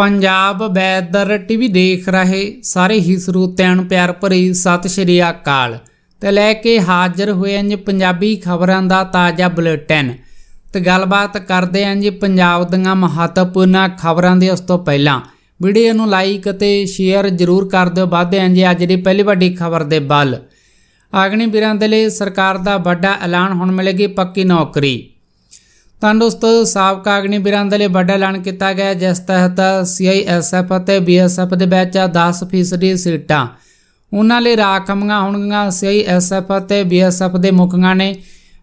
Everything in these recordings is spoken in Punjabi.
ਪੰਜਾਬ ਵੈਦਰ ਟੀਵੀ ਦੇਖ ਰਹੇ ਸਾਰੇ ਹੀ ਸਰੋਤਿਆਂ ਨੂੰ ਪਿਆਰ ਭਰੀ ਸਤਿ ਸ਼੍ਰੀ ਅਕਾਲ ਤੇ ਲੈ ਕੇ ਹਾਜ਼ਰ ਹੋਏ ਅੰਜ ਪੰਜਾਬੀ ਖਬਰਾਂ ਦਾ ਤਾਜ਼ਾ ਬੁਲੇਟਿਨ ਤੇ ਗੱਲਬਾਤ ਕਰਦੇ ਆਂ ਜੀ ਪੰਜਾਬ ਦੀਆਂ ਮਹੱਤਵਪੂਰਨ ਖਬਰਾਂ ਦੇ ਉਸ ਤੋਂ ਪਹਿਲਾਂ ਵੀਡੀਓ ਨੂੰ ਲਾਈਕ ਅਤੇ ਸ਼ੇਅਰ ਜ਼ਰੂਰ ਕਰ ਦਿਓ ਵਾਧੇ ਆਂ ਜੀ ਅੱਜ ਦੀ ਪਹਿਲੀ ਵੱਡੀ ਖਬਰ ਦੇ ਬਲ ਆਗਣੀ ਵੀਰਾਂ ਦੇ ਲਈ ਸਰਕਾਰ ਦਾ ਵੱਡਾ ਐਲਾਨ ਹੁਣ ਮਿਲੇਗੀ ਪੱਕੀ ਨੌਕਰੀ ਤਾਂ ਦੋਸਤੋ ਸਾਬਕਾ ਅਗਨੀ ਵੀਰਾਂ ਦੇ ਲਈ ਵੱਡਾ ਐਲਾਨ ਕੀਤਾ ਗਿਆ ਜਿਸ ਤਹਿਤ ਸੀਆਈਐਸਐਫ ਅਤੇ ਬੀਐਸਐਫ ਦੇ ਵਿੱਚ 10% ਸੀਟਾਂ ਉਹਨਾਂ ਲਈ ਰਾਖਮੀਆਂ ਹੋਣਗੀਆਂ ਸੀਆਈਐਸਐਫ ਅਤੇ ਬੀਐਸਐਫ ਦੇ ਮੁਖੀਆਂ ਨੇ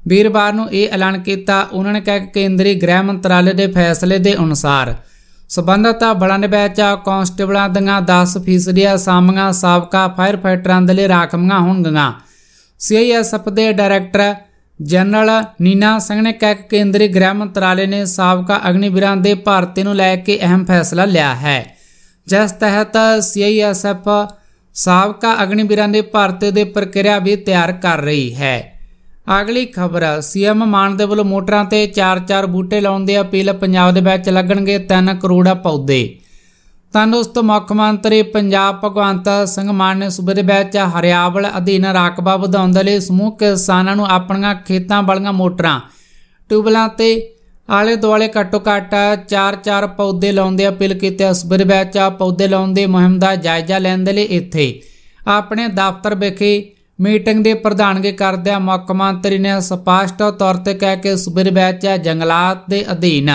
ਵੀਰਵਾਰ ਨੂੰ ਇਹ ਐਲਾਨ ਕੀਤਾ ਉਹਨਾਂ ਨੇ ਕਿਹਾ ਕਿ ਕੇਂਦਰੀ ਗ੍ਰਹਿ ਮੰਤਰਾਲੇ ਦੇ ਫੈਸਲੇ ਦੇ ਅਨੁਸਾਰ ਸਬੰਧਤ ਬਲਾਂ ਦੇ ਵਿੱਚ ਕਾਂਸਟੇਬਲਾਂ ਦੀਆਂ 10% ਸਾਮੀਆਂ ਸਾਬਕਾ ਫਾਇਰ ਫਾਈਟਰਾਂ ਦੇ ਲਈ ਰਾਖਮੀਆਂ ਹੋਣਗੀਆਂ ਸੀਆਈਐਸਐਫ ਦੇ ਡਾਇਰੈਕਟਰ ਜਨਰਲ ਨੀਨਾ ਸਿੰਘ ਨੇ ਕਹਿ ਕਿ ਕੇਂਦਰੀ ਗ੍ਰਹਿ ਮੰਤਰਾਲੇ ਨੇ ਸਾਬਕਾ ਅਗਨੀਵੀਰਾਂ ਦੇ ਭਾਰਤੀ ਨੂੰ ਲੈ ਕੇ ਅਹਿਮ ਫੈਸਲਾ ਲਿਆ ਹੈ ਜਿਸ ਤਹਿਤ ਸੀਆਈਐਸਐਫ ਸਾਬਕਾ ਅਗਨੀਵੀਰਾਂ ਦੇ ਭਾਰਤੀ ਦੇ ਪ੍ਰਕਿਰਿਆ ਵੀ ਤਿਆਰ ਕਰ ਰਹੀ ਹੈ ਅਗਲੀ ਖਬਰ ਸੀਐਮ ਮਾਨ ਦੇ ਵੱਲੋਂ ਮੋਟਰਾਂ ਤੇ 4-4 ਬੂਟੇ ਲਾਉਣ ਦੀ ਅਪੀਲ ਪੰਜਾਬ ਦੇ ਵਿੱਚ ਲੱਗਣਗੇ 3 ਕਰੋੜ ਪੌਦੇ ਤੰਦਰੁਸਤ ਮੁੱਖ ਮੰਤਰੀ ਪੰਜਾਬ ਭਗਵੰਤ ਸਿੰਘ ਮਾਨ ਨੇ ਸੂਬੇ ਦੇ ਵਿੱਚ ਹਰਿਆਵਲ ਅਧੀਨ ਰਾਕਬਾ ਵਧਾਉਣ ਦੇ ਲਈ ਸਮੂਹ ਕਿਸਾਨਾਂ ਨੂੰ ਆਪਣੀਆਂ ਖੇਤਾਂ ਵਾਲੀਆਂ ਮੋਟਰਾਂ ਟਿਊਬਲਾਂ ਤੇ ਆਲੇ ਦੁਆਲੇ ਘੱਟੋ ਘੱਟ 4-4 ਪੌਦੇ ਲਾਉਂਦੇ ਅਪੀਲ ਕੀਤੀ ਸੂਬੇ ਦੇ ਵਿੱਚ ਪੌਦੇ ਲਾਉਣ ਦੇ ਮੁਹਿੰਮ ਦਾ ਜਾਇਜ਼ਾ ਲੈਣ ਦੇ ਲਈ ਇੱਥੇ ਆਪਣੇ ਦਫ਼ਤਰ ਵਿਖੇ ਮੀਟਿੰਗ ਦੇ ਪ੍ਰਧਾਨਗੀ ਕਰਦਿਆਂ ਮੁੱਖ ਮੰਤਰੀ ਨੇ ਸਪਸ਼ਟ ਤੌਰ ਤੇ ਕਹਿ ਕੇ ਸੂਬੇ ਦੇ ਵਿੱਚ ਜੰਗਲਾਤ ਦੇ ਅਧੀਨ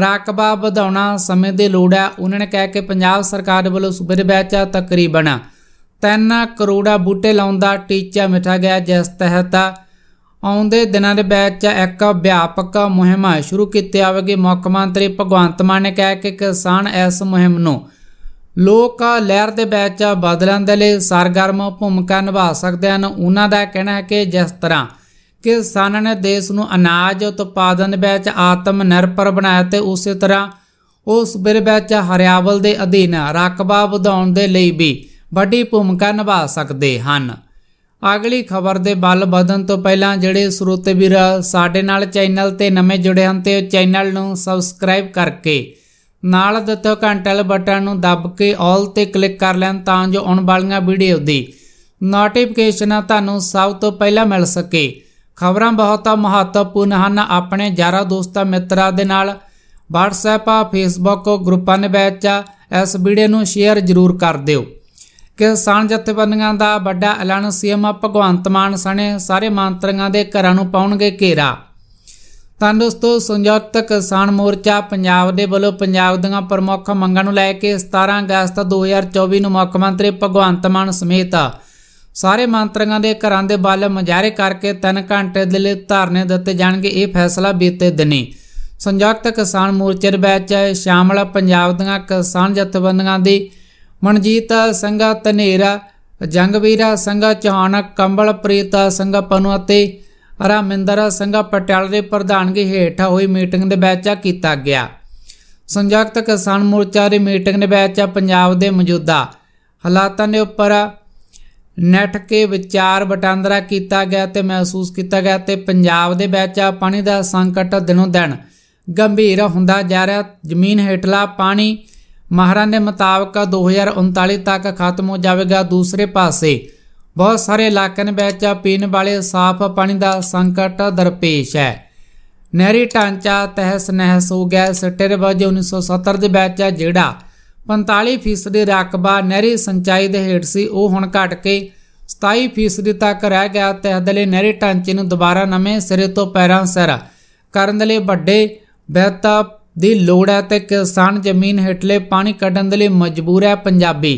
ਰਾਕਬਾ ਵਧਾਉਣਾ ਸਮੇਂ ਦੇ ਲੋੜ ਹੈ ਉਹਨਾਂ ਨੇ ਕਹਿ ਕੇ ਪੰਜਾਬ ਸਰਕਾਰ ਵੱਲੋਂ ਸੂਬੇ ਵਿੱਚ ਤਕਰੀਬਨ 3 ਕਰੋੜਾ ਬੂਟੇ ਲਾਉਣ ਦਾ ਟੀਚਾ ਮਿਠਾ ਗਿਆ ਜਿਸ ਤਹਿਤ ਆਉਂਦੇ ਦਿਨਾਂ ਦੇ ਵਿੱਚ ਇੱਕ ਵਿਆਪਕ ਮੁਹਿੰਮ ਸ਼ੁਰੂ ਕੀਤੀ ਜਾਵੇਗੀ ਮੁੱਖ ਮੰਤਰੀ ਭਗਵੰਤ ਮਾਨ ਨੇ ਕਿਹਾ ਕਿ ਕਿਸਾਨ ਇਸ ਮੁਹਿੰਮ ਨੂੰ ਲੋਕ ਲਹਿਰ ਦੇ ਵਿੱਚ ਬਦਲਣ ਦੇ ਲਈ ਸਰਗਰਮ ਭੂਮਿਕਾ ਨਿਭਾ ਸਕਦੇ ਹਨ ਉਹਨਾਂ ਦਾ ਕਹਿਣਾ ਹੈ ਕਿ ਜਿਸ ਤਰ੍ਹਾਂ ਕਿ ਕਿਸਾਨਾਂ ਨੇ ਦੇਸ਼ ਨੂੰ ਅਨਾਜ ਉਤਪਾਦਨ ਵਿੱਚ ਆਤਮ ਨਿਰਭਰ ਬਣਾਇਆ ਤੇ ਉਸੇ ਤਰ੍ਹਾਂ ਉਸ ਬਿਰ ਵਿੱਚ ਹਰਿਆਵਲ ਦੇ ਅਧੀਨ ਰਕਬਾ ਵਧਾਉਣ ਦੇ ਲਈ ਵੀ ਵੱਡੀ ਭੂਮਿਕਾ ਨਿਭਾ ਸਕਦੇ ਹਨ ਅਗਲੀ ਖਬਰ ਦੇ ਬਲ ਵਧਣ ਤੋਂ ਪਹਿਲਾਂ ਜਿਹੜੇ ਸਰੋਤੇ ਵੀਰ ਸਾਡੇ ਨਾਲ ਚੈਨਲ ਤੇ ਨਵੇਂ ਜੁੜੇ ਹਨ ਤੇ ਚੈਨਲ ਨੂੰ ਸਬਸਕ੍ਰਾਈਬ ਕਰਕੇ ਨਾਲ ਦਿੱਤੇ ਘੰਟੇ ਬਟਨ ਨੂੰ ਦਬ ਕੇ ਆਲ ਤੇ ਕਲਿੱਕ ਕਰ ਲੈਣ ਤਾਂ ਜੋ ਆਉਣ ਵਾਲੀਆਂ ਵੀਡੀਓ ਦੀ ਨੋਟੀਫਿਕੇਸ਼ਨ ਤੁਹਾਨੂੰ ਸਭ ਤੋਂ ਪਹਿਲਾਂ ਮਿਲ ਸਕੇ ਖਬਰਾਂ ਬਹੁਤ ਮਹੱਤਵਪੂਰਨ ਹਨ ਆਪਣੇ ਯਾਰਾ ਦੋਸਤਾਂ ਮਿੱਤਰਾਂ ਦੇ ਨਾਲ WhatsApp ਆ Facebook ਗਰੁੱਪਾਂ ਦੇ ਵਿੱਚ ਇਸ ਵੀਡੀਓ ਨੂੰ ਸ਼ੇਅਰ ਜ਼ਰੂਰ ਕਰ ਦਿਓ ਕਿਸਾਨ ਜਥੇਬੰਦੀਆਂ ਦਾ ਵੱਡਾ ਐਲਾਨ ਸੀਐਮ ਭਗਵੰਤ ਮਾਨ ਸਣੇ ਸਾਰੇ ਮੰਤਰੀਆਂ ਦੇ ਘਰਾਂ ਨੂੰ ਪਾਉਣਗੇ ਘੇਰਾ ਤਾਂ ਦੋਸਤੋ ਸੰਯੁਕਤ ਕਿਸਾਨ ਮੋਰਚਾ ਪੰਜਾਬ ਦੇ ਵੱਲੋਂ ਪੰਜਾਬ ਦੀਆਂ ਪ੍ਰਮੁੱਖ ਮੰਗਾਂ ਨੂੰ ਲੈ ਕੇ 17 ਅਗਸਤ 2024 ਨੂੰ ਮੁੱਖ ਮੰਤਰੀ ਭਗਵੰਤ ਮਾਨ ਸਮੇਤ ਸਾਰੇ ਮੰਤਰੀਆਂ ਦੇ ਘਰਾਂ ਦੇ ਬਲ ਮੁਜਾਰੇ ਕਰਕੇ 3 ਘੰਟੇ ਦੇ ਲਈ ਧਰਨੇ ਦਿੱਤੇ ਜਾਣਗੇ ਇਹ ਫੈਸਲਾ ਬੀਤੇ ਦਿਨੀ ਸੰਯੁਕਤ ਕਿਸਾਨ ਮੋਰਚੇ ਵਿੱਚ ਸ਼ਾਮਲ ਪੰਜਾਬ ਦੀਆਂ ਕਿਸਾਨ ਜਥੇਬੰਦੀਆਂ ਦੀ ਮਨਜੀਤ ਸੰਘਾ ਧਨੇਰਾ ਜੰਗਵੀਰਾ ਸੰਘਾ ਚੌਹਾਨ ਕੰਬਲਪ੍ਰੀਤ ਸੰਘਾ ਪਨੂ ਅਤੇ ਰਾਮਿੰਦਰ ਸਿੰਘ ਪਟਿਆਲ ਦੇ ਪ੍ਰਧਾਨਗੀ ਹੇਠ ਹੋਈ ਮੀਟਿੰਗ ਦੇ ਵਿੱਚ ਕੀਤਾ ਗਿਆ ਸੰਯੁਕਤ ਕਿਸਾਨ ਮੋਰਚਾ ਦੀ ਮੀਟਿੰਗ ਦੇ ਵਿੱਚ ਪੰਜਾਬ ਦੇ ਮੌਜੂਦਾ ਹਾਲਾਤਾਂ ਦੇ ਉੱਪਰ ਨੈਟ ਕੇ ਵਿਚਾਰ ਵਟਾਂਦਰਾ ਕੀਤਾ ਗਿਆ ਤੇ ਮਹਿਸੂਸ ਕੀਤਾ ਗਿਆ ਤੇ ਪੰਜਾਬ ਦੇ ਵਿੱਚ ਪਾਣੀ ਦਾ ਸੰਕਟ ਦਿਨੋਂ ਦਿਨ ਗੰਭੀਰ ਹੁੰਦਾ ਜਾ ਰਿਹਾ ਜ਼ਮੀਨ ਹੇਠਲਾ ਪਾਣੀ ਮਹਾਰਾਂ ਦੇ ਮੁਤਾਬਕ 2039 ਤੱਕ ਖਤਮ ਹੋ ਜਾਵੇਗਾ ਦੂਸਰੇ ਪਾਸੇ ਬਹੁਤ ਸਾਰੇ ਇਲਾਕਿਆਂ ਵਿੱਚ ਪੀਣ ਵਾਲੇ ਸਾਫ਼ ਪਾਣੀ ਦਾ ਸੰਕਟ ਦਰਪੇਸ਼ ਹੈ ਨਹਿਰੀ ਢਾਂਚਾ ਤਹਿਸ ਨਹਿਸ ਹੋ ਗਿਆ ਸਟੇਰ ਵਜੇ 1970 ਦੇ ਵਿੱਚ ਜਿਹੜਾ 45% ਰਕਬਾ ਨਹਿਰੀ ਸਿੰਚਾਈ ਦੇ ਹੇਠ ਸੀ ਉਹ ਹੁਣ ਘਟ ਕੇ 27% ਤੱਕ ਰਹਿ ਗਿਆ ਤਹਿਦਲੇ ਨਹਿਰੀ ਟਾਂਚੇ ਨੂੰ ਦੁਬਾਰਾ ਨਵੇਂ ਸਿਰੇ ਤੋਂ ਪੈਰਾਂ ਸਿਰ ਕਰਨ ਦੇ ਲਈ ਵੱਡੇ ਬਹਿਤਾ ਦੀ ਲੋੜ ਹੈ ਤੇ ਕਿਸਾਨ ਜ਼ਮੀਨ ਹੇਠਲੇ ਪਾਣੀ ਕੱਢਣ ਦੇ ਲਈ ਮਜਬੂਰ ਹੈ ਪੰਜਾਬੀ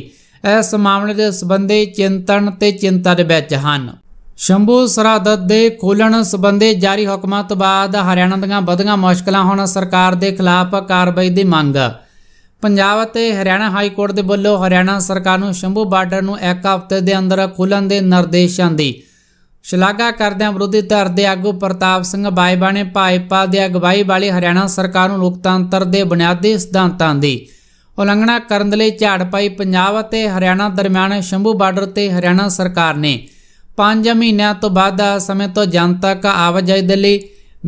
ਇਸ ਮਾਮਲੇ ਦੇ ਸਬੰਧੇ ਚਿੰਤਨ ਤੇ ਚਿੰਤਾ ਦੇ ਵਿੱਚ ਹਨ ਸ਼ੰਭੂ ਸਰਾਦਤ ਦੇ ਖੋਲਣ ਸਬੰਧੇ ਜਾਰੀ ਹੁਕਮਾਂ ਤੋਂ ਬਾਅਦ ਹਰਿਆਣਾ ਦੀਆਂ ਵਧੀਆਂ ਮੁਸ਼ਕਲਾਂ ਹੁਣ ਸਰਕਾਰ ਦੇ ਖਿਲਾਫ ਕਾਰਵਾਈ ਦੀ ਮੰਗ ਪੰਜਾਬ ਅਤੇ ਹਰਿਆਣਾ ਹਾਈ ਕੋਰਟ ਦੇ ਵੱਲੋਂ ਹਰਿਆਣਾ ਸਰਕਾਰ ਨੂੰ ਸ਼ੰਭੂ ਬਾਰਡਰ ਨੂੰ ਇੱਕ ਹਫ਼ਤੇ ਦੇ ਅੰਦਰ ਖੋਲਣ ਦੇ ਨਿਰਦੇਸ਼ਾਂ ਦੀ ਸ਼ਲਾਘਾ ਕਰਦਿਆਂ ਵਿਰੋਧੀ ਧਿਰ ਦੇ ਆਗੂ ਪ੍ਰਤਾਪ ਸਿੰਘ ਬਾਈਬਾ ਨੇ ਭਾਜਪਾ ਦੇ ਅਗਵਾਈ ਵਾਲੀ ਹਰਿਆਣਾ ਸਰਕਾਰ ਨੂੰ ਲੋਕਤੰਤਰ ਦੇ ਬੁਨਿਆਦੀ ਸਿਧਾਂਤਾਂ ਦੀ ਉਲੰਘਣਾ ਕਰਨ ਲਈ ਝਾੜ ਪਾਈ ਪੰਜਾਬ ਅਤੇ ਹਰਿਆਣਾ ਦਰਮਿਆਨ ਸ਼ੰਭੂ ਬਾਰਡਰ ਤੇ ਹਰਿਆਣਾ ਸਰਕਾਰ ਨੇ 5 ਮਹੀਨਿਆਂ ਤੋਂ ਬਾਅਦ ਸਮੇਂ ਤੋਂ ਜਨਤਕ ਆਵਾਜਾਈ ਦੇ ਲਈ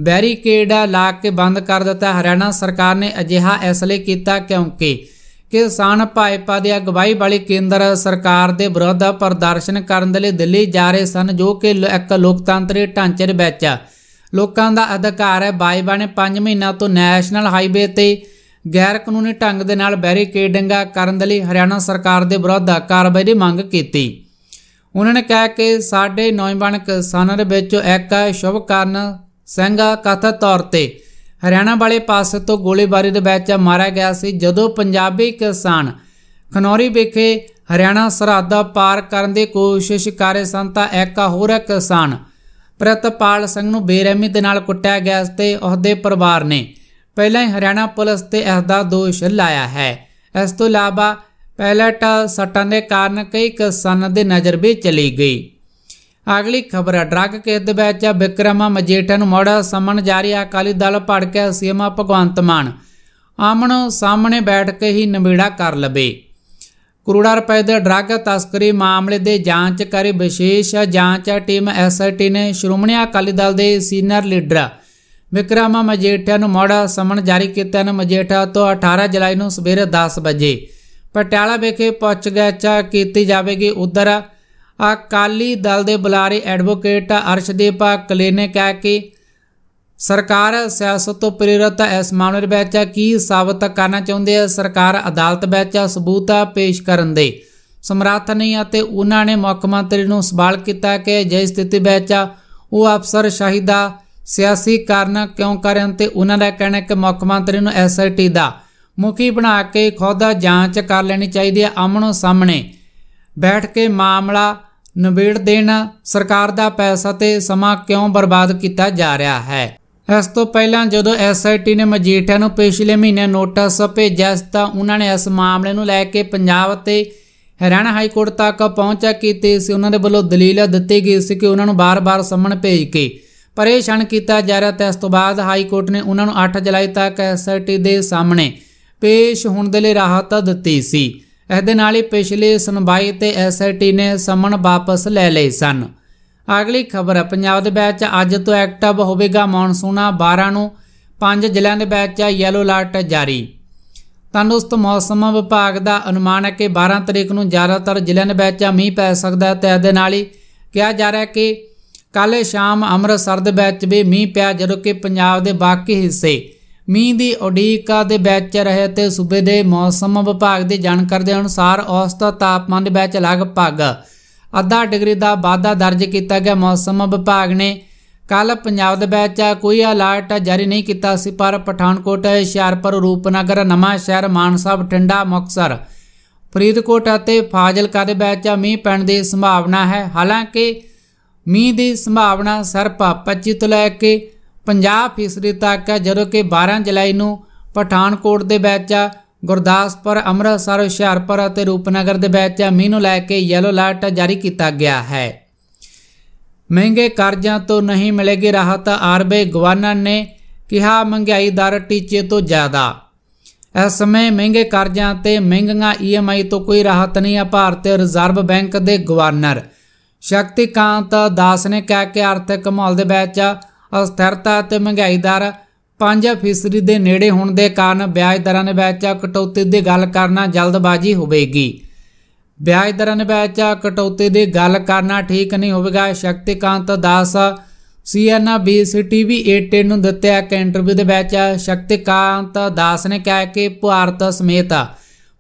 ਬੈਰੀਕੇਡ ਲਾ ਕੇ ਬੰਦ ਕਰ ਦਿੱਤਾ ਹਰਿਆਣਾ ਸਰਕਾਰ ਨੇ ਅਜਿਹਾ ਇਸ ਲਈ ਕੀਤਾ ਕਿਉਂਕਿ ਕਿਸਾਨ ਭਾਈਪਾ ਦੇ ਅਗਵਾਈ ਵਾਲੇ ਕੇਂਦਰ ਸਰਕਾਰ ਦੇ ਵਿਰੁੱਧ ਪ੍ਰਦਰਸ਼ਨ ਕਰਨ ਦੇ ਲਈ ਦਿੱਲੀ ਜਾ ਰਹੇ ਸਨ ਜੋ ਕਿ ਇੱਕ ਲੋਕਤੰਤਰੀ ਢਾਂਚੇ ਦੇ ਵਿੱਚ ਲੋਕਾਂ ਦਾ ਅਧਿਕਾਰ ਹੈ ਬਾਈਬਾ ਨੇ 5 ਮਹੀਨਾ ਤੋਂ ਨੈਸ਼ਨਲ ਹਾਈਵੇ ਤੇ ਗੈਰ ਕਾਨੂੰਨੀ ਢੰਗ ਦੇ ਨਾਲ ਬੈਰੀਕੇਡਿੰਗਾਂ ਕਰਨ ਦੇ ਲਈ ਹਰਿਆਣਾ ਸਰਕਾਰ ਦੇ ਵਿਰੁੱਧ ਕਾਰਵਾਈ ਦੀ ਮੰਗ ਕੀਤੀ ਉਹਨਾਂ ਨੇ ਕਿਹਾ ਕਿ ਸਾਡੇ ਨੌਜਵਾਨ ਕਿਸਾਨਾਂ ਦੇ ਵਿੱਚ ਇੱਕ ਸ਼ੁਭ ਕਾਰਨ ਸਿੰਘ ਕਥਾ ਤੌਰ ਤੇ ਹਰਿਆਣਾ ਵਾਲੇ ਪਾਸੇ ਤੋਂ ਗੋਲੀਬਾਰੀ ਦੇ ਵਿੱਚ ਮਾਰਿਆ ਗਿਆ ਸੀ ਜਦੋਂ ਪੰਜਾਬੀ ਕਿਸਾਨ ਖਨੌਰੀ ਵਿਖੇ ਹਰਿਆਣਾ ਸਰਹੱਦ ਪਾਰ ਕਰਨ ਦੀ ਕੋਸ਼ਿਸ਼ ਕਰ ਰਹੇ ਸਨ ਤਾਂ ਇੱਕ ਹੋਰ ਕਿਸਾਨ ਪ੍ਰਤਪਾਲ ਸਿੰਘ ਨੂੰ ਬੇਰਹਿਮੀ ਦੇ ਨਾਲ ਕੁੱਟਿਆ ਗਿਆ ਤੇ ਉਹਦੇ ਪਰਿਵਾਰ ਨੇ ਪਹਿਲਾਂ ਹੀ ਹਰਿਆਣਾ ਪੁਲਿਸ ਤੇ ਇਸ ਦਾ ਦੋਸ਼ ਲਾਇਆ ਹੈ ਇਸ ਤੋਂ ਇਲਾਵਾ ਪੈਲਟ ਸੱਟਾਂ ਦੇ ਕਾਰਨ ਕਈ ਕਿਸਾਨਾਂ ਦੇ ਨਜ਼ਰ ਵੀ ਚਲੀ ਗਈ ਅਗਲੀ ਖਬਰ ਡਰੱਗ ਕੇਸ ਦੇ ਵਿੱਚ ਵਿਕਰਮ ਮਜੀਠਾ ਨੂੰ ਮੋੜਾ ਸਮਨ ਜਾਰੀ ਆ ਕਾਲੀ ਦਲ ਕੇ ਸੀਐਮ ਭਗਵੰਤ ਮਾਨ ਆਮਣ ਸਾਹਮਣੇ ਬੈਠ ਕੇ ਹੀ ਨਿਬੇੜਾ ਕਰ ਲਵੇ ਕਰੋੜਾਂ ਰੁਪਏ ਦੇ ਡਰੱਗ ਤਸਕਰੀ ਮਾਮਲੇ ਦੇ ਜਾਂਚ ਕਰੇ ਵਿਸ਼ੇਸ਼ ਜਾਂਚ ਟੀਮ ਐਸਆਈਟੀ ਨੇ ਸ਼੍ਰੋਮਣੀ ਅਕਾਲੀ ਦਲ ਦੇ ਸੀਨੀਅਰ ਲੀਡਰ ਵਿਕਰਮ ਮਜੀਠਾ ਨੂੰ ਮੋੜਾ ਸਮਨ ਜਾਰੀ ਕੀਤਾ ਨੇ ਮਜੀਠਾ ਤੋਂ 18 ਜੁਲਾਈ ਨੂੰ ਸਵੇਰੇ 10 ਵਜੇ ਪਟਿਆਲਾ ਵਿਖੇ ਪਹੁੰਚ ਗਿਆ ਕੀਤੀ ਜਾਵੇਗੀ ਉਧਰ ਅਕਾਲੀ ਦਲ ਦੇ ਬੁਲਾਰੇ ਐਡਵੋਕੇਟ ਅਰਸ਼ਦੀਪ ਕਲੇ ਨੇ ਕਿਹਾ ਕਿ ਸਰਕਾਰ ਸਿਆਸਤ ਤੋਂ ਪ੍ਰੇਰਿਤ ਇਸ ਮਾਮਲੇ ਵਿੱਚ ਕੀ ਸਾਬਤ ਕਰਨਾ ਚਾਹੁੰਦੇ ਹੈ ਸਰਕਾਰ ਅਦਾਲਤ ਵਿੱਚ ਸਬੂਤ ਪੇਸ਼ ਕਰਨ ਦੇ ਸਮਰੱਥ ਨਹੀਂ ਅਤੇ ਉਹਨਾਂ ਨੇ ਮੁੱਖ ਮੰਤਰੀ ਨੂੰ ਸਵਾਲ ਕੀਤਾ ਕਿ ਜੇ ਸਥਿਤੀ ਵਿੱਚ ਉਹ ਅਫਸਰ ਸ਼ਾਹਿਦਾ ਸਿਆਸੀ ਕਾਰਨ ਕਿਉਂ ਕਰਨ ਤੇ ਉਹਨਾਂ ਦਾ ਕਹਿਣਾ ਕਿ ਮੁੱਖ ਮੰਤਰੀ ਨੂੰ ਐਸਆਈਟੀ ਦਾ ਮੁਖੀ ਬਣਾ ਕੇ ਖੁਦ ਜਾਂਚ ਕਰ ਲੈਣੀ ਚਾਹੀਦੀ ਹੈ ਆਮਣੋ ਸਾਹਮਣੇ ਬੈਠ ਕੇ ਮਾਮਲਾ ਨਵੇੜ ਦੇਣਾ ਸਰਕਾਰ ਦਾ ਪੈਸਾ ਤੇ ਸਮਾਂ ਕਿਉਂ ਬਰਬਾਦ ਕੀਤਾ ਜਾ ਰਿਹਾ ਹੈ ਇਸ ਤੋਂ ਪਹਿਲਾਂ ਜਦੋਂ ਐਸਆਈਟੀ ਨੇ ਮਜੀਠਾ ਨੂੰ ਪਿਛਲੇ ਮਹੀਨੇ ਨੋਟਿਸ ਭੇਜਿਆ ਸੀ ਤਾਂ ਉਹਨਾਂ ਨੇ ਇਸ ਮਾਮਲੇ ਨੂੰ ਲੈ ਕੇ ਪੰਜਾਬ ਤੇ ਹਰਿਆਣਾ ਹਾਈ ਕੋਰਟ ਤੱਕ ਪਹੁੰਚਾ ਕੀਤੀ ਸੀ ਉਹਨਾਂ ਦੇ ਵੱਲੋਂ ਦਲੀਲ ਦਿੱਤੀ ਗਈ ਸੀ ਕਿ ਉਹਨਾਂ ਨੂੰ ਬਾਰ-ਬਾਰ ਸੰਮਣ ਭੇਜ ਕੇ ਪਰੇਸ਼ਾਨ ਕੀਤਾ ਜਾ ਰਿਹਾ ਤੇ ਇਸ ਤੋਂ ਬਾਅਦ ਹਾਈ ਕੋਰਟ ਨੇ ਉਹਨਾਂ ਨੂੰ 8 ਜੁਲਾਈ ਤੱਕ ਐਸਆਈਟੀ ਦੇ ਸਾਹਮਣੇ ਪੇਸ਼ ਹੋਣ ਦੇ ਲਈ ਰਾਹਤ ਦਿੱਤੀ ਸੀ ਇਸ ਦੇ ਨਾਲ ਹੀ ਪਿਛਲੀ ਸੁਣਵਾਈ ਤੇ ਐਸਆਈਟੀ ਨੇ ਸਮਨ ਵਾਪਸ ਲੈ ਲਏ ਸਨ ਅਗਲੀ ਖਬਰ ਪੰਜਾਬ ਦੇ ਵਿੱਚ ਅੱਜ ਤੋਂ ਐਕਟਿਵ ਹੋਵੇਗਾ ਮੌਨਸੂਨਾ 12 ਨੂੰ ਪੰਜ ਜ਼ਿਲ੍ਹਿਆਂ ਦੇ ਵਿੱਚ ਯੈਲੋ ਅਲਰਟ ਜਾਰੀ ਤੰਦਰੁਸਤ ਮੌਸਮ ਵਿਭਾਗ ਦਾ ਅਨੁਮਾਨ ਹੈ ਕਿ 12 ਤਰੀਕ ਨੂੰ ਜ਼ਿਆਦਾਤਰ ਜ਼ਿਲ੍ਹਿਆਂ ਦੇ ਵਿੱਚ ਮੀਂਹ ਪੈ ਸਕਦਾ ਹੈ ਤੇ ਇਹਦੇ ਨਾਲ ਹੀ ਕਿਹਾ ਜਾ ਰਿਹਾ ਹੈ ਕਿ ਕੱਲ੍ਹ ਸ਼ਾਮ ਅੰਮ੍ਰਿਤਸਰ ਦੇ ਵਿੱਚ ਵੀ ਮੀਂਹ ਪਿਆ ਜਦੋਂ ਕਿ ਪੰਜਾਬ ਦੇ ਬਾਕੀ ਹਿੱਸੇ ਮੀਂਹ ਦੀ ਉਡੀਕਾ ਦੇ ਵਿੱਚ ਰਹੇ ਤੇ ਸੂਬੇ ਦੇ ਮੌਸਮ ਵਿਭਾਗ ਦੀ ਜਾਣਕਾਰੀ ਦੇ ਅਨੁਸਾਰ ਔਸਤ ਤਾਪਮਾਨ ਦੇ ਵਿੱਚ ਲਗਭਗ ਅੱਧਾ ਡਿਗਰੀ ਦਾ ਵਾਧਾ ਦਰਜ ਕੀਤਾ ਗਿਆ ਮੌਸਮ ਵਿਭਾਗ ਨੇ ਕੱਲ ਪੰਜਾਬ ਦੇ ਵਿੱਚ ਕੋਈ ਅਲਰਟ ਜਾਰੀ ਨਹੀਂ ਕੀਤਾ ਸੀ ਪਰ ਪਠਾਨਕੋਟ, ਹਿਸ਼ਿਆਰਪੁਰ, ਰੂਪਨਗਰ, ਨਮਾ ਸ਼ਹਿਰ, ਮਾਨਸਾ, ਬਟਿੰਡਾ ਮੁਕਸਰ, ਫਰੀਦਕੋਟ ਅਤੇ ਫਾਜ਼ਿਲਕਾ ਦੇ ਵਿੱਚ ਮੀਂਹ ਪੈਣ ਦੀ ਸੰਭਾਵਨਾ ਹੈ ਹਾਲਾਂਕਿ ਮੀਂਹ ਦੀ ਸੰਭਾਵਨਾ ਸਿਰਫ 25 ਤੋਂ ਲੈ ਕੇ 50% ਤੱਕ ਹੈ ਜਦੋਂ ਕਿ 12 ਜੁਲਾਈ ਨੂੰ ਪਠਾਨਕੋਟ ਦੇ ਵਿੱਚ ਗੁਰਦਾਸਪੁਰ ਅੰਮ੍ਰਿਤਸਰ ਹੁਸ਼ਿਆਰਪੁਰ ਅਤੇ ਰੂਪਨਗਰ ਦੇ ਵਿੱਚ ਮੀਂਹ ਨੂੰ ਲੈ ਕੇ ਯੈਲੋ ਅਲਰਟ ਜਾਰੀ ਕੀਤਾ ਗਿਆ ਹੈ ਮਹਿੰਗੇ ਕਰਜ਼ਾਂ ਤੋਂ ਨਹੀਂ ਮਿਲੇਗੀ ਰਾਹਤ ਆਰਬੀ ਗਵਰਨਰ ਨੇ ਕਿਹਾ ਮਹਿੰਗਾਈ ਦਰ ਟੀਚੇ ਤੋਂ ਜ਼ਿਆਦਾ ਇਸ ਸਮੇਂ ਮਹਿੰਗੇ ਕਰਜ਼ਾਂ ਤੇ ਮਹਿੰਗੀਆਂ ਈਐਮਆਈ e ਤੋਂ ਕੋਈ ਰਾਹਤ ਨਹੀਂ ਆ ਭਾਰਤੀ ਰਿਜ਼ਰਵ ਬੈਂਕ ਦੇ ਗਵਰਨਰ ਸ਼ਕਤੀਕਾਂਤ ਦਾਸ ਨੇ ਕਿਹਾ ਕਿ ਆਰਥਿਕ ਮਾਮਲੇ ਦੇ ਵਿੱਚ ਅਸਥਿਰਤਾ ਅਤੇ ਮਹਿੰਗਾਈ ਦਰ 5% ਦੇ ਨੇੜੇ ਹੋਣ ਦੇ ਕਾਰਨ ਵਿਆਜ ਦਰਾਂ ਵਿੱਚ ਕਟੌਤੀ ਦੀ ਗੱਲ ਕਰਨਾ ਜਲਦਬਾਜ਼ੀ ਹੋਵੇਗੀ ਵਿਆਜ ਦਰਾਂ ਵਿੱਚ ਕਟੌਤੀ ਦੀ ਗੱਲ ਕਰਨਾ ਠੀਕ ਨਹੀਂ ਹੋਵੇਗਾ ਸ਼ਕਤੀਕਾਂਤ ਦਾਸ ਸੀਐਨਬੀਸੀ ਟੀਵੀ 18 ਨੂੰ ਦਿੱਤੇ ਇੱਕ ਇੰਟਰਵਿਊ ਦੇ ਵਿੱਚ ਸ਼ਕਤੀਕਾਂਤ ਦਾਸ ਨੇ ਕਿਹਾ ਕਿ ਭਾਰਤ ਸਮੇਤ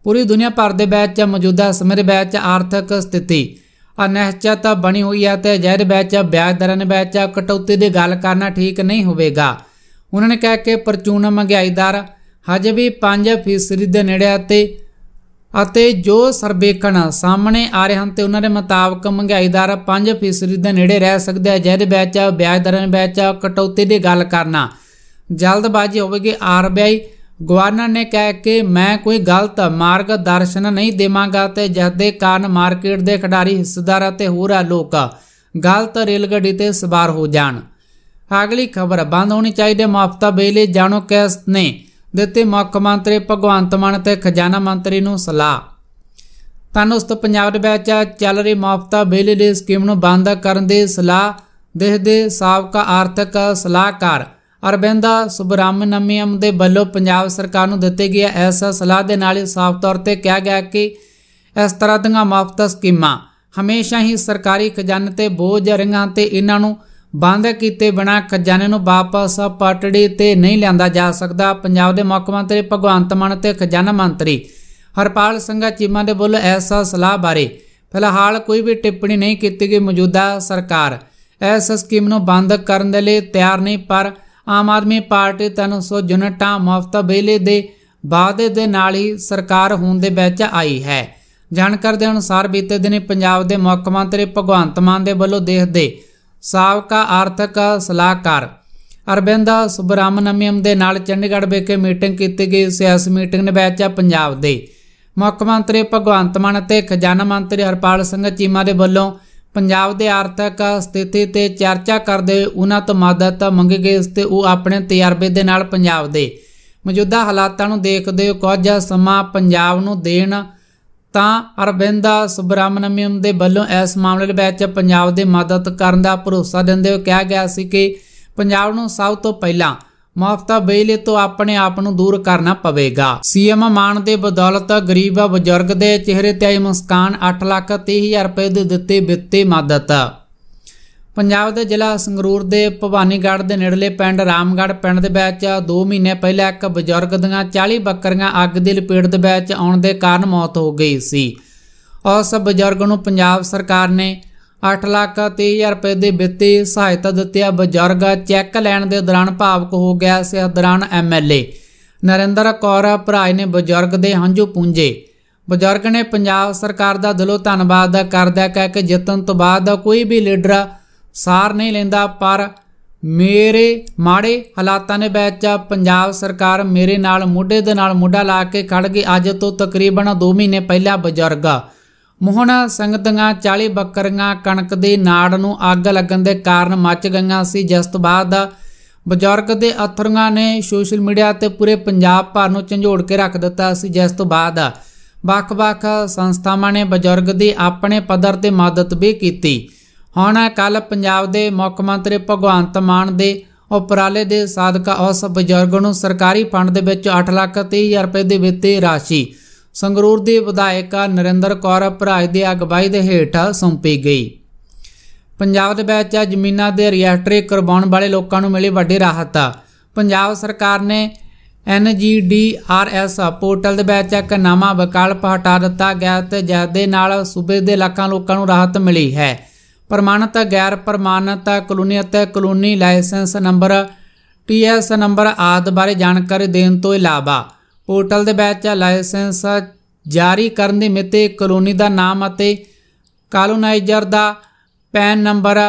ਪੂਰੀ ਦੁਨੀਆ ਭਰ ਦੇ ਵਿੱਚ ਮੌਜੂਦਾ ਸਮੇਂ ਦੇ ਵਿੱਚ ਆਰਥਿਕ ਸਥਿਤੀ ਅਨਿਸ਼ਚਿਤਤਾ ਬਣੀ ਹੋਈ ਹੈ ਤੇ ਜ਼ਹਿਰ ਵਿੱਚ ਵਿਆਜ ਦਰਾਂ ਵਿੱਚ ਕਟੌਤੀ ਦੀ ਗੱਲ ਕਰਨਾ ਠੀਕ ਨਹੀਂ ਹੋਵੇਗਾ ਉਹਨਾਂ ਨੇ ਕਿਹਾ ਕਿ ਪ੍ਰਚੂਨ ਮਹਿੰਗਾਈ ਦਰ ਹਜੇ ਵੀ 5% ਦੇ ਨੇੜੇ ਅਤੇ ਅਤੇ ਜੋ ਸਰਵੇਖਣ ਸਾਹਮਣੇ ਆ ਰਹੇ ਹਨ ਤੇ ਉਹਨਾਂ ਦੇ ਮੁਤਾਬਕ ਮਹਿੰਗਾਈ ਦਰ 5% ਦੇ ਨੇੜੇ ਰਹਿ ਸਕਦਾ ਹੈ ਜਿਹਦੇ ਵਿੱਚ ਵਿਆਜ ਦਰਾਂ ਵਿੱਚ ਕਟੌਤੀ ਦੀ ਗੱਲ ਕਰਨਾ ਜਲਦਬਾਜ਼ੀ ਹੋਵੇਗੀ ਆਰਬੀਆਈ ਗਵਰਨਰ ਨੇ ਕਹਿ ਕੇ ਮੈਂ ਕੋਈ ਗਲਤ ਮਾਰਗਦਰਸ਼ਨ ਨਹੀਂ ਦੇਵਾਂਗਾ ਤੇ ਜਿਸ ਦੇ ਕਾਰਨ ਮਾਰਕੀਟ ਦੇ ਖਿਡਾਰੀ ਹਿੱਸੇਦਾਰ ਅਤੇ ਹੋਰ ਲੋਕ ਗਲਤ ਰੇਲਗੱਡੀ ਤੇ ਸਵਾਰ ਹੋ ਜਾਣ ਅਗਲੀ ਖਬਰ ਬੰਦ ਹੋਣੀ ਚਾਹੀਦੀ ਮਾਫਤਾ ਬੇਲੇ ਜਾਣੋ ਕੈਸ ਨੇ ਦਿੱਤੇ ਮੁੱਖ ਮੰਤਰੀ ਭਗਵੰਤ ਮਾਨ ਤੇ ਖਜ਼ਾਨਾ ਮੰਤਰੀ ਨੂੰ ਸਲਾਹ ਉਸ ਤੋਂ ਪੰਜਾਬ ਦੇ ਵਿੱਚ ਚੱਲ ਰਹੀ ਮਾਫਤਾ ਬੇਲੇ ਦੀ ਸਕੀਮ ਨੂੰ ਬੰਦ ਕਰਨ ਦੀ ਸਲਾਹ ਦੇਸ਼ ਦੇ ਸਾਬਕਾ ਆਰਥਿਕ ਸਲਾਹਕਾਰ ਅਰਬਿੰਦਾ ਸੁਬਰਾਮਨਮਿਅਮ ਦੇ ਵੱਲੋਂ ਪੰਜਾਬ ਸਰਕਾਰ ਨੂੰ ਦਿੱਤੇ ਗਏ ਐਸਾ ਸਲਾਹ ਦੇ ਨਾਲ ਹੀ ਸਾਫ਼ ਤੌਰ ਤੇ ਕਿਹਾ ਗਿਆ ਕਿ ਇਸ ਤਰ੍ਹਾਂ ਦੀਆਂ ਮੁਫਤ ਸਕੀਮਾਂ ਹਮੇਸ਼ਾ ਹੀ ਸਰਕਾਰੀ ਖਜ਼ਾਨੇ ਤੇ ਬੋਝ ਰਹੀਆਂ ਤੇ ਇਹਨਾਂ ਨੂੰ ਬੰਦ ਕੀਤੇ ਬਿਨਾ ਖਜ਼ਾਨੇ ਨੂੰ ਵਾਪਸ ਪਟੜੀ ਤੇ ਨਹੀਂ ਲਿਆਂਦਾ ਜਾ ਸਕਦਾ ਪੰਜਾਬ ਦੇ ਮੁੱਖ ਮੰਤਰੀ ਭਗਵੰਤ ਮਾਨ ਤੇ ਖਜ਼ਾਨਾ ਮੰਤਰੀ ਹਰਪਾਲ ਸਿੰਘ ਚੀਮਾ ਦੇ ਬੋਲ ਐਸਾ ਸਲਾਹ ਬਾਰੇ ਫਿਲਹਾਲ ਕੋਈ ਵੀ ਟਿੱਪਣੀ ਨਹੀਂ ਕੀਤੀ ਗਈ ਮੌਜੂਦਾ ਸਰਕਾਰ ਇਸ ਸਕੀਮ ਨੂੰ ਬੰਦ ਕਰਨ ਦੇ ਲਈ ਤਿਆਰ ਨਹੀਂ ਪਰ ਆਮ ਆਦਮੀ ਪਾਰਟੀ 359 ਮੁਫਤ ਬਿਜਲੀ ਦੇ ਵਾਅਦੇ ਦੇ ਨਾਲ ਹੀ ਸਰਕਾਰ ਹੋਣ ਦੇ ਵਿੱਚ ਆਈ ਹੈ ਜਾਣਕਾਰੀ ਦੇ ਅਨੁਸਾਰ ਬੀਤੇ ਦਿਨੀ ਪੰਜਾਬ ਦੇ ਮੁੱਖ ਮੰਤਰੀ ਭਗਵੰਤ ਮਾਨ ਦੇ ਵੱਲੋਂ ਦੇਖਦੇ ਦੇ ਸਾਬਕਾ ਆਰਥਿਕ ਸਲਾਹਕਾਰ ਅਰਬਿੰਦ ਸੁਬਰਾਮਨਮਿਅਮ ਦੇ ਨਾਲ ਚੰਡੀਗੜ੍ਹ ਵਿਖੇ ਮੀਟਿੰਗ ਕੀਤੀ ਗਈ ਸਿਆਸੀ ਮੀਟਿੰਗ ਦੇ ਵਿੱਚ ਪੰਜਾਬ ਦੇ ਮੁੱਖ ਮੰਤਰੀ ਭਗਵੰਤ ਮਾਨ ਅਤੇ ਖਜ਼ਾਨਾ ਮੰਤਰੀ ਹਰਪਾਲ ਸਿੰਘ ਚੀਮਾ ਦੇ ਵੱਲੋਂ ਪੰਜਾਬ ਦੇ ਆਰਥਿਕ ਸਥਿਤੀ ਤੇ ਚਰਚਾ ਕਰਦੇ ਉਹਨਾਂ ਤੋਂ ਮਦਦ ਮੰਗ ਗਈ ਇਸ ਤੇ ਉਹ ਆਪਣੇ ਤਜਰਬੇ ਦੇ ਨਾਲ ਪੰਜਾਬ ਦੇ ਮੌਜੂਦਾ ਹਾਲਾਤਾਂ ਨੂੰ ਦੇਖਦੇ ਹੋ ਕੁਝ ਸਮਾਂ ਪੰਜਾਬ ਨੂੰ ਦੇਣ ਤਾਂ ਅਰਵਿੰਦ ਸੁਬਰਾਮਨਮਿਅਮ ਦੇ ਵੱਲੋਂ ਇਸ ਮਾਮਲੇ ਵਿੱਚ ਪੰਜਾਬ ਦੇ ਮਦਦ ਕਰਨ ਦਾ ਭਰੋਸਾ ਦਿੰਦੇ ਹੋ ਕਿਹਾ ਗਿਆ ਸੀ ਕਿ ਪੰਜਾਬ ਨੂੰ ਸਭ ਤੋਂ ਪਹਿਲਾਂ ਮਾਫਤਾ ਬੇਲੇ ਤੋਂ ਆਪਣੇ ਆਪ ਨੂੰ ਦੂਰ ਕਰਨਾ ਪਵੇਗਾ ਸੀਐਮ ਮਾਨ ਦੇ ਬਦੌਲਤ ਗਰੀਬ ਬਜ਼ੁਰਗ ਦੇ ਚਿਹਰੇ ਤੇ ਆਈ ਮੁਸਕਾਨ 8 ਲੱਖ 30000 ਰੁਪਏ ਦੇ ਦਿੱਤੇ ਵਿੱਤੀ ਮਦਦ ਪੰਜਾਬ ਦੇ ਜ਼ਿਲ੍ਹਾ ਸੰਗਰੂਰ ਦੇ ਭਵਾਨੀਗੜ੍ਹ ਦੇ ਨੇੜਲੇ ਪਿੰਡ ਰਾਮਗੜ੍ਹ ਪਿੰਡ ਦੇ ਵਿੱਚ 2 ਮਹੀਨੇ ਪਹਿਲਾਂ ਇੱਕ ਬਜ਼ੁਰਗ ਦੀਆਂ 40 ਬੱਕਰੀਆਂ ਅੱਗ ਦੇ ਲਪੇਟ ਦੇ ਵਿੱਚ ਆਉਣ ਦੇ ਕਾਰਨ ਮੌਤ ਹੋ ਗਈ ਸੀ ਉਸ ਬਜ਼ੁਰਗ ਨੂੰ ਪੰਜਾਬ ਸਰਕਾਰ ਨੇ 8 ਲੱਖ 30000 ਰੁਪਏ ਦੇ ਵਿੱਤੀ ਸਹਾਇਤਾ ਦਿੱਤੀ ਆ ਬਜ਼ੁਰਗ ਚੈੱਕ ਲੈਣ ਦੇ ਦੌਰਾਨ ਭਾਵਕ ਹੋ ਗਿਆ ਸੀ ਦੌਰਾਨ ਐਮਐਲਏ ਨਰਿੰਦਰ ਕੌਰ ਭਰਾਏ ਨੇ ਬਜ਼ੁਰਗ ਦੇ ਹੰਝੂ ਪੂੰਝੇ ਬਜ਼ੁਰਗ ਨੇ ਪੰਜਾਬ ਸਰਕਾਰ ਦਾ ਦਿਲੋਂ ਧੰਨਵਾਦ ਕਰਦਾ ਕਹਿ ਕਿ ਜਿੱਤਣ ਤੋਂ ਬਾਅਦ ਕੋਈ ਵੀ ਲੀਡਰ ਸਾਰ ਨਹੀਂ ਲੈਂਦਾ ਪਰ ਮੇਰੇ ਮਾੜੇ ਹਾਲਾਤਾਂ ਦੇ ਵਿੱਚ ਪੰਜਾਬ ਸਰਕਾਰ ਮੇਰੇ ਨਾਲ ਮੁੱਢੇ ਦੇ ਨਾਲ ਮੁੱਢਾ ਲਾ ਕੇ ਖੜ ਗਈ ਅੱਜ ਤੋਂ ਤਕਰੀਬਨ 2 ਮਹੀਨੇ ਪਹਿਲਾਂ ਬਜ਼ੁਰਗ ਮੋਹਣ ਸੰਗਤਾਂ 40 ਬੱਕਰੀਆਂ ਕਣਕ ਦੇ ਨਾੜ ਨੂੰ ਅੱਗ ਲੱਗਣ ਦੇ ਕਾਰਨ ਮੱਚ ਗਈਆਂ ਸੀ ਜਿਸ ਤੋਂ ਬਾਅਦ ਬਜ਼ੁਰਗ ਦੇ ਅਥਰੂਆਂ ਨੇ ਸੋਸ਼ਲ ਮੀਡੀਆ ਤੇ ਪੂਰੇ ਪੰਜਾਬ ਭਰ ਨੂੰ ਝੰਡੋੜ ਕੇ ਰੱਖ ਦਿੱਤਾ ਸੀ ਜਿਸ ਤੋਂ ਬਾਅਦ ਵੱਖ-ਵੱਖ ਸੰਸਥਾਵਾਂ ਨੇ ਬਜ਼ੁਰਗ ਦੀ ਆਪਣੇ ਪੱਧਰ ਤੇ ਮਦਦ ਵੀ ਕੀਤੀ ਹੁਣ ਕੱਲ ਪੰਜਾਬ ਦੇ ਮੁੱਖ ਮੰਤਰੀ ਭਗਵੰਤ ਮਾਨ ਦੇ ਉਪਰਾਲੇ ਦੇ ਸਾਦਕਾ ਉਸ ਬਜ਼ੁਰਗ ਨੂੰ ਸਰਕਾਰੀ ਫੰਡ ਦੇ ਵਿੱਚ 8 ਲੱਖ 30 ਹਜ਼ਾਰ ਰੁਪਏ ਦੇ ਵਿੱਤੀ ਰਾਸ਼ੀ ਸੰਗਰੂਰ ਦੀ ਵਿਧਾਇਕਾ ਨਰਿੰਦਰ ਕੌਰ ਭਰਾਜ ਦੇ ਅਗਵਾਈ ਦੇ ਹੇਠ ਸੌਂਪੀ ਗਈ ਪੰਜਾਬ ਦੇ ਵਿੱਚ ਜ਼ਮੀਨਾਂ ਦੇ ਰਜਿਸਟਰੀ ਕਰਵਾਉਣ ਵਾਲੇ ਲੋਕਾਂ ਨੂੰ ਮਿਲੀ ਵੱਡੀ ਰਾਹਤ ਪੰਜਾਬ ਸਰਕਾਰ ਨੇ NGDRS ਪੋਰਟਲ ਦੇ ਵਿੱਚ ਇੱਕ ਨਾਮਾ ਵਿਕਲਪ ਹਟਾ ਦਿੱਤਾ ਗਿਆ ਤੇ ਜਿਸ ਦੇ ਨਾਲ ਸੂਬੇ ਦੇ ਲੱਖਾਂ ਲੋਕਾਂ ਨੂੰ ਰਾਹਤ ਮਿਲੀ ਹੈ ਪ੍ਰਮਾਣਿਤ ਗੈਰ ਪ੍ਰਮਾਣਿਤ ਕਲੋਨੀ ਅਤੇ colony licence number TS number ਆਦਿ ਬਾਰੇ ਜਾਣਕਾਰੀ ਦੇਣ ਤੋਂ ਇਲਾਵਾ ਪੋਰਟਲ ਦੇ ਵਿੱਚ ਲਾਇਸੈਂਸ ਜਾਰੀ ਕਰਨ ਦੀ ਮਿਤੀ ਕਲੋਨੀ ਦਾ ਨਾਮ ਅਤੇ ਕਾਲੋਨਾਈਜ਼ਰ ਦਾ ਪੈਨ ਨੰਬਰ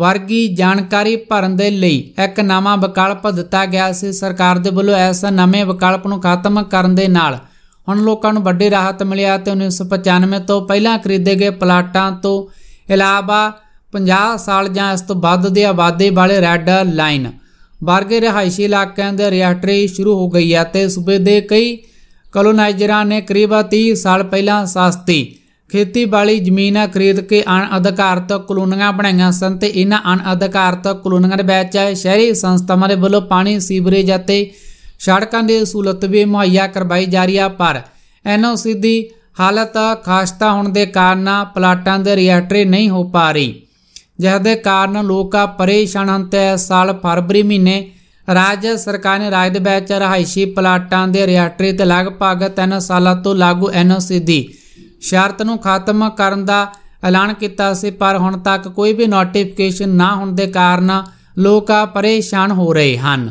ਵਰਗੀ ਜਾਣਕਾਰੀ ਭਰਨ ਦੇ ਲਈ ਇੱਕ ਨਵਾਂ ਵਿਕਲਪ ਦਿੱਤਾ ਗਿਆ ਸੀ ਸਰਕਾਰ ਦੇ ਵੱਲੋਂ ਇਸ ਨਵੇਂ ਵਿਕਲਪ ਨੂੰ ਖਤਮ ਕਰਨ ਦੇ ਨਾਲ ਹੁਣ ਲੋਕਾਂ ਨੂੰ ਵੱਡੀ ਰਾਹਤ ਮਿਲਿਆ ਤੇ 1995 ਤੋਂ ਪਹਿਲਾਂ ਖਰੀਦੇ ਗਏ ਪਲਾਟਾਂ ਤੋਂ ਇਲਾਵਾ 50 ਸਾਲ ਜਾਂ ਇਸ ਤੋਂ ਵੱਧ ਦੀ ਆਬਾਦੀ ਵਾਲੇ ਰੈੱਡ ਲਾਈਨ ਬਾਰਗੇ ਰਹਾਇਸ਼ੀ ਇਲਾਕਿਆਂ ਦੇ ਰਿਐਕਟਰੀ ਸ਼ੁਰੂ ਹੋ ਗਈ ਹੈ ਤੇ ਸੂਬੇ ਦੇ ਕਈ ਕਲੋਨਾਈਜ਼ਰਾਂ ਨੇ ਕਰੀਬ 30 ਸਾਲ ਪਹਿਲਾਂ ਸਸਤੀ ਖੇਤੀਬਾੜੀ ਜ਼ਮੀਨਾਂ ਖਰੀਦ ਕੇ ਅਣਅਧਿਕਾਰਤ ਕਲੋਨੀਆਂ ਬਣਾਈਆਂ ਸਨ ਤੇ ਇਹਨਾਂ ਅਣਅਧਿਕਾਰਤ ਕਲੋਨੀਆਂ ਦੇ ਵਿੱਚ ਸ਼ਹਿਰੀ ਸੰਸਥਾਵਾਂ ਦੇ ਵੱਲੋਂ ਪਾਣੀ ਸੀਵਰੇਜ ਅਤੇ ਸੜਕਾਂ ਦੀ ਸਹੂਲਤ ਵੀ ਮੁਹੱਈਆ ਕਰਵਾਈ ਜਾ ਰਹੀ ਆ ਪਰ ਐਨਓਸੀ ਦੀ ਹਾਲਤ ਖਾਸਤਾ ਹੋਣ ਦੇ ਕਾਰਨ ਪਲਾਟਾਂ ਦੇ ਰਿਐਕਟਰੀ ਨਹੀਂ ਹੋ ਪਾ ਰਹੀ ਜਿਸ ਦੇ ਕਾਰਨ ਲੋਕ ਪਰੇਸ਼ਾਨ ਹਨ ਤੇ ਸਾਲ ਫਰਵਰੀ ਮਹੀਨੇ ਰਾਜ ਸਰਕਾਰ ਨੇ ਰਾਜ ਦੇ ਵਿੱਚ ਰਹਾਇਸ਼ੀ ਪਲਾਟਾਂ ਦੇ ਰਜਿਸਟਰੀ ਤੇ ਲਗਭਗ 3 ਸਾਲਾਂ ਤੋਂ ਲਾਗੂ ਐਨਓਸੀ ਦੀ ਸ਼ਰਤ ਨੂੰ ਖਤਮ ਕਰਨ ਦਾ ਐਲਾਨ ਕੀਤਾ ਸੀ ਪਰ ਹੁਣ ਤੱਕ ਕੋਈ ਵੀ ਨੋਟੀਫਿਕੇਸ਼ਨ ਨਾ ਹੋਣ ਦੇ ਕਾਰਨ ਲੋਕ ਪਰੇਸ਼ਾਨ ਹੋ ਰਹੇ ਹਨ